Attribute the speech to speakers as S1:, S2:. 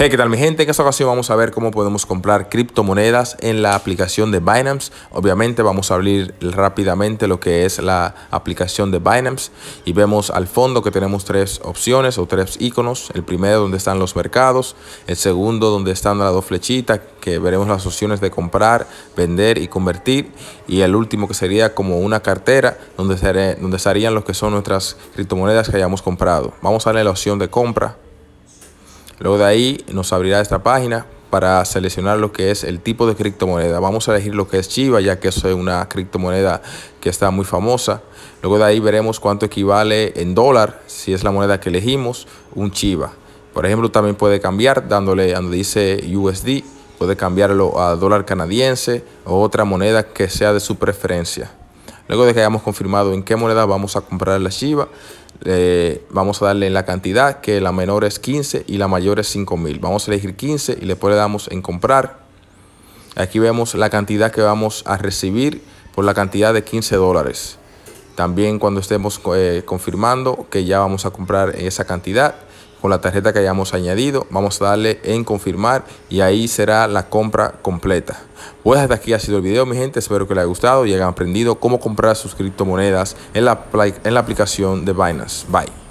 S1: Hey, ¿qué tal mi gente? En esta ocasión vamos a ver cómo podemos comprar criptomonedas en la aplicación de Binance. Obviamente vamos a abrir rápidamente lo que es la aplicación de Binance y vemos al fondo que tenemos tres opciones o tres iconos. El primero donde están los mercados, el segundo donde están las dos flechitas que veremos las opciones de comprar, vender y convertir y el último que sería como una cartera donde, donde estarían los que son nuestras criptomonedas que hayamos comprado. Vamos a darle la opción de compra. Luego de ahí nos abrirá esta página para seleccionar lo que es el tipo de criptomoneda. Vamos a elegir lo que es Chiva, ya que eso es una criptomoneda que está muy famosa. Luego de ahí veremos cuánto equivale en dólar, si es la moneda que elegimos, un Chiva. Por ejemplo, también puede cambiar dándole donde dice USD, puede cambiarlo a dólar canadiense o otra moneda que sea de su preferencia. Luego de que hayamos confirmado en qué moneda vamos a comprar la Chiva, eh, vamos a darle la cantidad que la menor es 15 y la mayor es 5000 vamos a elegir 15 y después le damos en comprar aquí vemos la cantidad que vamos a recibir por la cantidad de 15 dólares también cuando estemos eh, confirmando que ya vamos a comprar esa cantidad con la tarjeta que hayamos añadido. Vamos a darle en confirmar y ahí será la compra completa. Pues hasta aquí ha sido el video, mi gente. Espero que les haya gustado y hayan aprendido cómo comprar sus criptomonedas en la, en la aplicación de Binance. Bye.